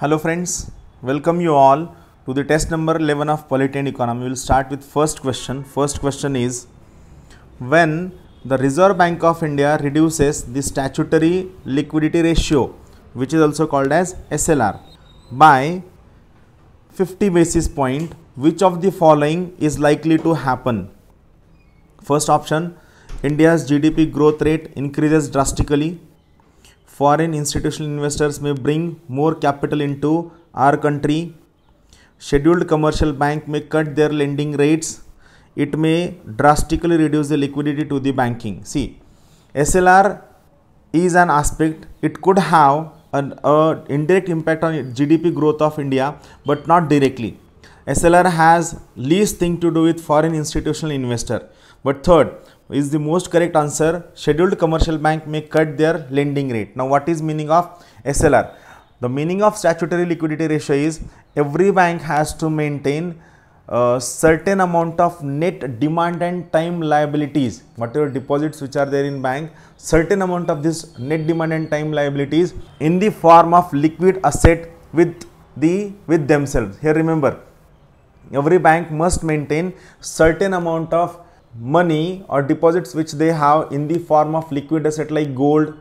Hello friends, welcome you all to the test number 11 of Polytechnic Economy. We will start with first question. First question is when the Reserve Bank of India reduces the statutory liquidity ratio which is also called as SLR by 50 basis point which of the following is likely to happen? First option India's GDP growth rate increases drastically foreign institutional investors may bring more capital into our country. Scheduled commercial bank may cut their lending rates. It may drastically reduce the liquidity to the banking. See, SLR is an aspect. It could have an uh, indirect impact on GDP growth of India, but not directly. SLR has least thing to do with foreign institutional investor. But third is the most correct answer. Scheduled commercial bank may cut their lending rate. Now what is meaning of SLR? The meaning of statutory liquidity ratio is every bank has to maintain a certain amount of net demand and time liabilities whatever deposits which are there in bank certain amount of this net demand and time liabilities in the form of liquid asset with the with themselves here remember every bank must maintain certain amount of money or deposits which they have in the form of liquid asset like gold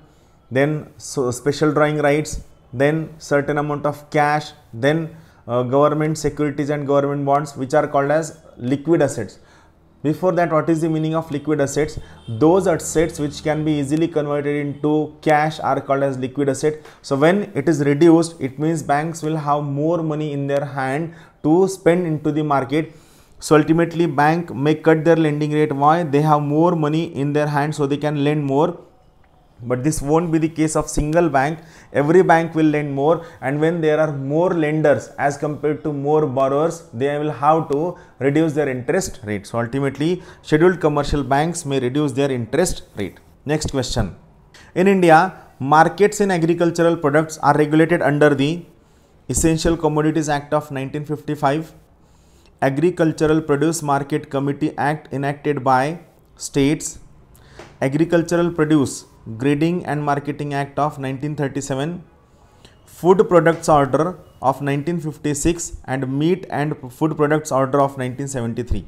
then so special drawing rights then certain amount of cash then uh, government securities and government bonds which are called as liquid assets before that what is the meaning of liquid assets those assets which can be easily converted into cash are called as liquid asset so when it is reduced it means banks will have more money in their hand to spend into the market so ultimately bank may cut their lending rate why they have more money in their hand so they can lend more but this won't be the case of single bank every bank will lend more and when there are more lenders as compared to more borrowers they will have to reduce their interest rate so ultimately scheduled commercial banks may reduce their interest rate next question in india markets in agricultural products are regulated under the Essential Commodities Act of 1955, Agricultural Produce Market Committee Act enacted by states, Agricultural Produce Grading and Marketing Act of 1937, Food Products Order of 1956 and Meat and Food Products Order of 1973.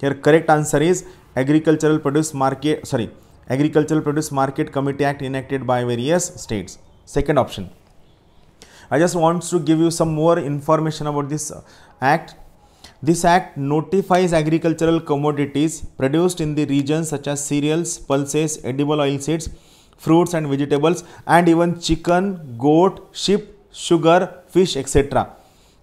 Here correct answer is Agricultural Produce Market, sorry, Agricultural Produce Market Committee Act enacted by various states. Second option. I just want to give you some more information about this uh, act. This act notifies agricultural commodities produced in the region such as cereals, pulses, edible oil seeds, fruits and vegetables and even chicken, goat, sheep, sugar, fish etc.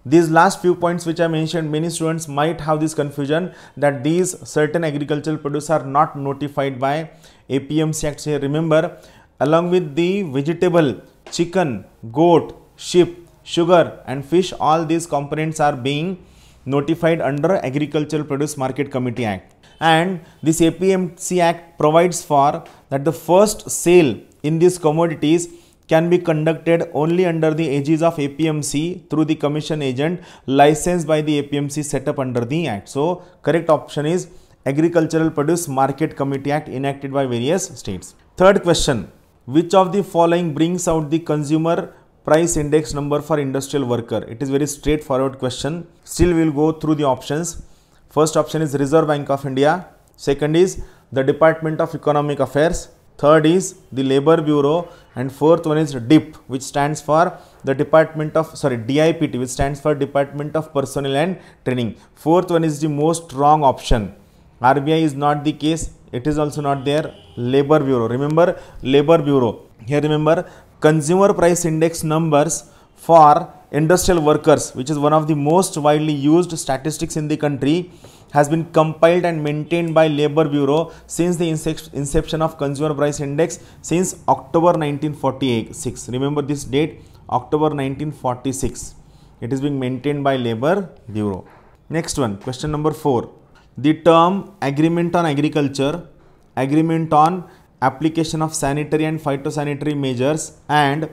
These last few points which I mentioned, many students might have this confusion that these certain agricultural produce are not notified by APMC Act. Remember, along with the vegetable, chicken, goat, sheep, sugar and fish all these components are being notified under Agricultural Produce Market Committee Act. And this APMC Act provides for that the first sale in these commodities can be conducted only under the aegis of APMC through the commission agent licensed by the APMC set up under the act. So, correct option is Agricultural Produce Market Committee Act enacted by various states. Third question, which of the following brings out the consumer price index number for industrial worker it is very straightforward question still we will go through the options first option is reserve bank of india second is the department of economic affairs third is the labor bureau and fourth one is dip which stands for the department of sorry dipt which stands for department of personnel and training fourth one is the most wrong option rbi is not the case it is also not there labor bureau remember labor bureau here remember consumer price index numbers for industrial workers, which is one of the most widely used statistics in the country, has been compiled and maintained by Labor Bureau since the inception of Consumer Price Index since October 1946. Remember this date, October 1946. It is being maintained by Labor Bureau. Next one, question number 4. The term agreement on agriculture, agreement on application of sanitary and phytosanitary measures and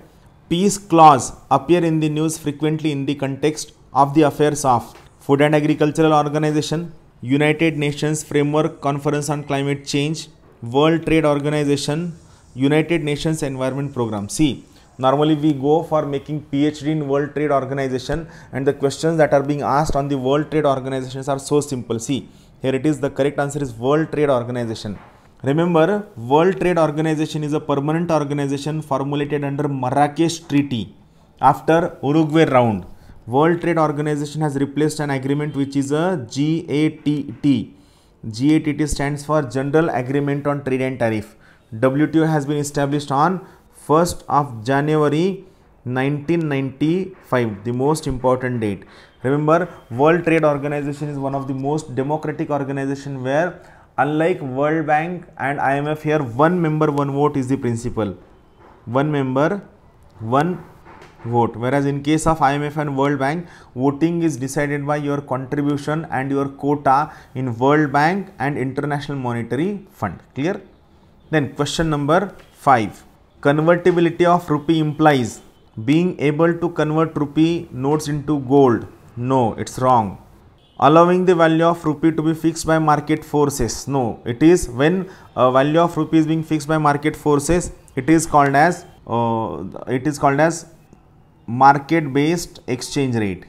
peace clause appear in the news frequently in the context of the affairs of Food and Agricultural Organization, United Nations Framework Conference on Climate Change, World Trade Organization, United Nations Environment Program. See, normally we go for making PhD in World Trade Organization and the questions that are being asked on the World Trade Organizations are so simple. See, here it is the correct answer is World Trade Organization. Remember, World Trade Organization is a permanent organization formulated under Marrakesh Treaty after Uruguay round. World Trade Organization has replaced an agreement which is a GATT. GATT stands for General Agreement on Trade and Tariff. WTO has been established on 1st of January 1995, the most important date. Remember, World Trade Organization is one of the most democratic organization where unlike World Bank and IMF here one member one vote is the principle one member one vote whereas in case of IMF and World Bank voting is decided by your contribution and your quota in World Bank and International Monetary Fund clear then question number 5 convertibility of rupee implies being able to convert rupee notes into gold no it's wrong allowing the value of rupee to be fixed by market forces. No, it is when uh, value of rupee is being fixed by market forces, it is called as uh, it is called as market based exchange rate.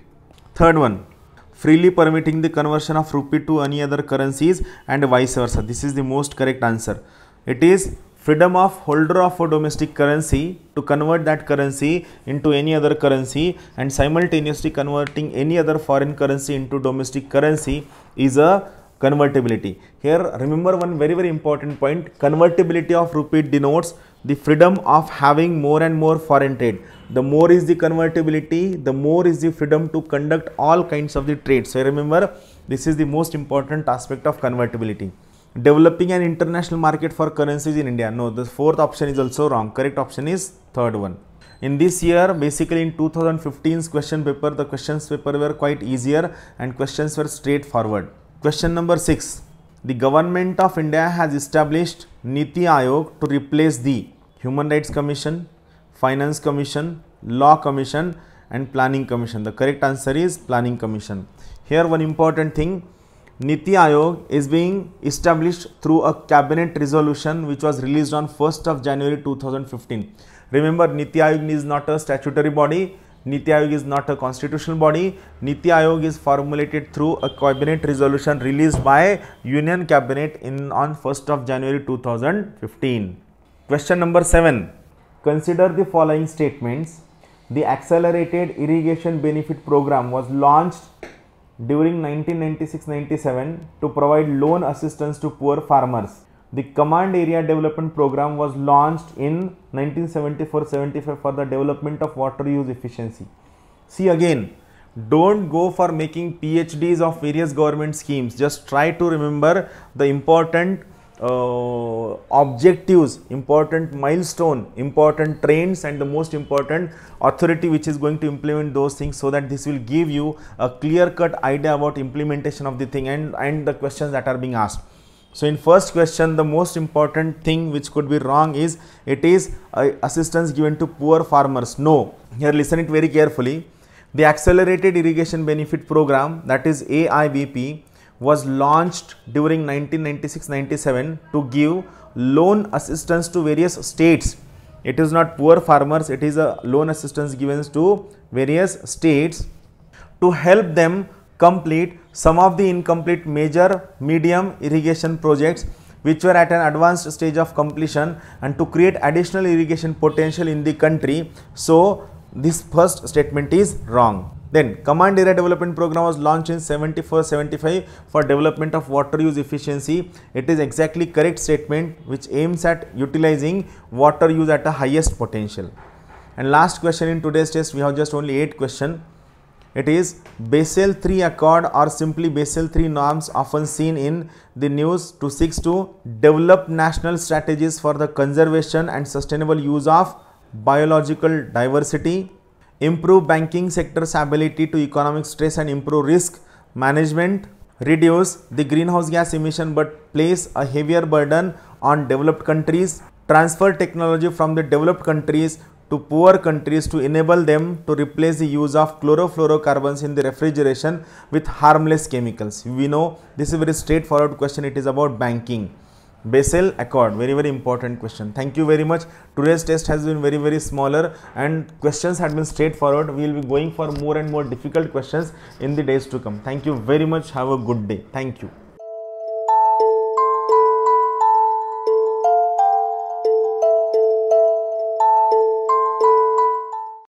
Third one, freely permitting the conversion of rupee to any other currencies and vice versa. This is the most correct answer. It is freedom of holder of a domestic currency to convert that currency into any other currency and simultaneously converting any other foreign currency into domestic currency is a convertibility. Here remember one very very important point convertibility of rupee denotes the freedom of having more and more foreign trade. The more is the convertibility, the more is the freedom to conduct all kinds of the trade. So remember this is the most important aspect of convertibility developing an international market for currencies in India. No, the fourth option is also wrong. Correct option is third one. In this year, basically in 2015's question paper, the questions paper were quite easier and questions were straightforward. Question number 6. The government of India has established Niti Aayog to replace the Human Rights Commission, Finance Commission, Law Commission and Planning Commission. The correct answer is Planning Commission. Here one important thing, Niti Aayog is being established through a cabinet resolution which was released on 1st of January 2015. Remember Niti Aayog is not a statutory body, Niti Aayog is not a constitutional body. Niti Aayog is formulated through a cabinet resolution released by Union Cabinet in on 1st of January 2015. Question number 7. Consider the following statements. The accelerated irrigation benefit program was launched during 1996-97 to provide loan assistance to poor farmers. The Command Area Development Program was launched in 1974-75 for the development of water use efficiency. See again, don't go for making PhDs of various government schemes. Just try to remember the important uh, objectives, important milestone, important trends and the most important authority which is going to implement those things so that this will give you a clear cut idea about implementation of the thing and, and the questions that are being asked. So, in first question the most important thing which could be wrong is it is uh, assistance given to poor farmers. No, here listen it very carefully. The accelerated irrigation benefit program that is AIBP was launched during 1996-97 to give loan assistance to various states. It is not poor farmers, it is a loan assistance given to various states to help them complete some of the incomplete major medium irrigation projects which were at an advanced stage of completion and to create additional irrigation potential in the country. So, this first statement is wrong. Then command area development program was launched in 74-75 for development of water use efficiency. It is exactly correct statement which aims at utilizing water use at the highest potential. And last question in today's test we have just only 8 question. It is Basel 3 Accord or simply Basel 3 norms often seen in the news to seeks to develop national strategies for the conservation and sustainable use of biological diversity, improve banking sector's ability to economic stress and improve risk management, reduce the greenhouse gas emission but place a heavier burden on developed countries, transfer technology from the developed countries to poor countries to enable them to replace the use of chlorofluorocarbons in the refrigeration with harmless chemicals. We know this is a very straightforward question. It is about banking. Basel accord very very important question thank you very much today's test has been very very smaller and questions had been straightforward we will be going for more and more difficult questions in the days to come thank you very much have a good day thank you